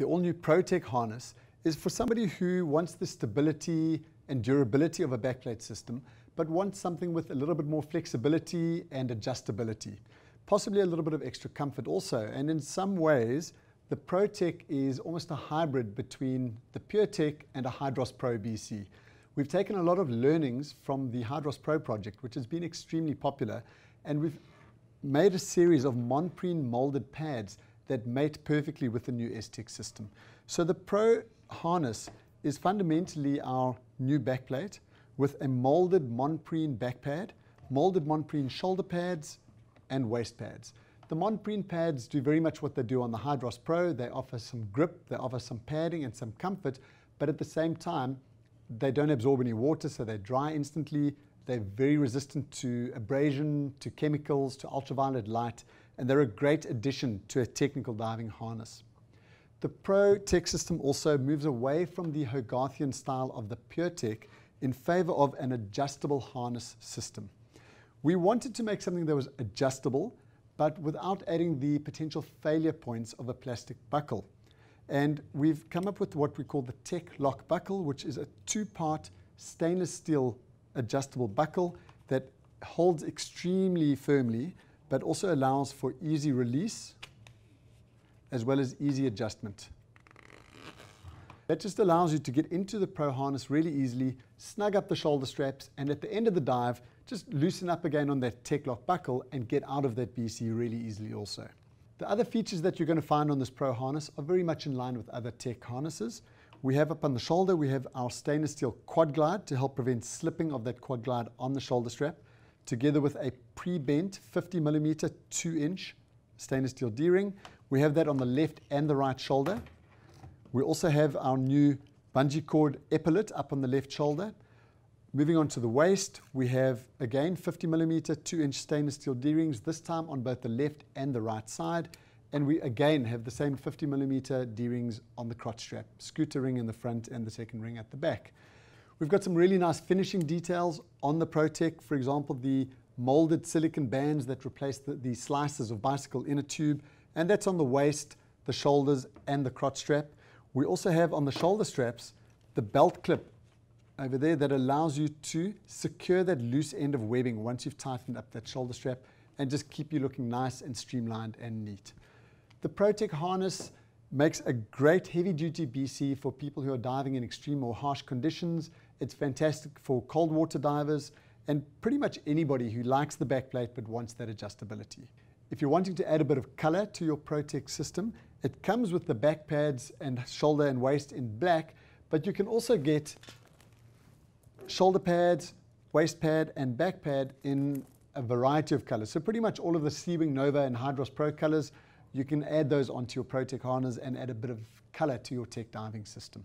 the all-new ProTech harness is for somebody who wants the stability and durability of a backplate system, but wants something with a little bit more flexibility and adjustability, possibly a little bit of extra comfort also. And in some ways, the ProTech is almost a hybrid between the PureTech and a Hydros Pro BC. We've taken a lot of learnings from the Hydros Pro project, which has been extremely popular, and we've made a series of Monprene molded pads that mate perfectly with the new STX system. So the Pro harness is fundamentally our new backplate with a molded Monpreen backpad, molded Monpreen shoulder pads, and waist pads. The Monpreen pads do very much what they do on the Hydros Pro. They offer some grip, they offer some padding and some comfort, but at the same time, they don't absorb any water, so they dry instantly. They're very resistant to abrasion, to chemicals, to ultraviolet light, and they're a great addition to a technical diving harness. The Pro Tech system also moves away from the Hogarthian style of the Tech in favor of an adjustable harness system. We wanted to make something that was adjustable, but without adding the potential failure points of a plastic buckle. And we've come up with what we call the Tech Lock Buckle, which is a two-part stainless steel adjustable buckle that holds extremely firmly but also allows for easy release as well as easy adjustment. That just allows you to get into the pro harness really easily, snug up the shoulder straps, and at the end of the dive, just loosen up again on that tech lock buckle and get out of that BC really easily also. The other features that you're going to find on this pro harness are very much in line with other tech harnesses. We have up on the shoulder, we have our stainless steel quad glide to help prevent slipping of that quad glide on the shoulder strap together with a pre-bent 50 millimeter 2 inch stainless steel D-ring. We have that on the left and the right shoulder. We also have our new bungee cord epaulet up on the left shoulder. Moving on to the waist, we have again 50 millimeter 2 inch stainless steel D-rings, this time on both the left and the right side. And we again have the same 50 millimeter D-rings on the crotch strap, scooter ring in the front and the second ring at the back. We've got some really nice finishing details on the ProTech. For example, the molded silicon bands that replace the, the slices of bicycle inner tube. And that's on the waist, the shoulders, and the crotch strap. We also have on the shoulder straps the belt clip over there that allows you to secure that loose end of webbing once you've tightened up that shoulder strap and just keep you looking nice and streamlined and neat. The ProTech harness makes a great heavy duty BC for people who are diving in extreme or harsh conditions it's fantastic for cold water divers and pretty much anybody who likes the backplate but wants that adjustability. If you're wanting to add a bit of color to your Protex system, it comes with the back pads and shoulder and waist in black, but you can also get shoulder pads, waist pad, and back pad in a variety of colors. So pretty much all of the Seawing Nova and Hydros Pro colors, you can add those onto your ProTech harness and add a bit of color to your tech diving system.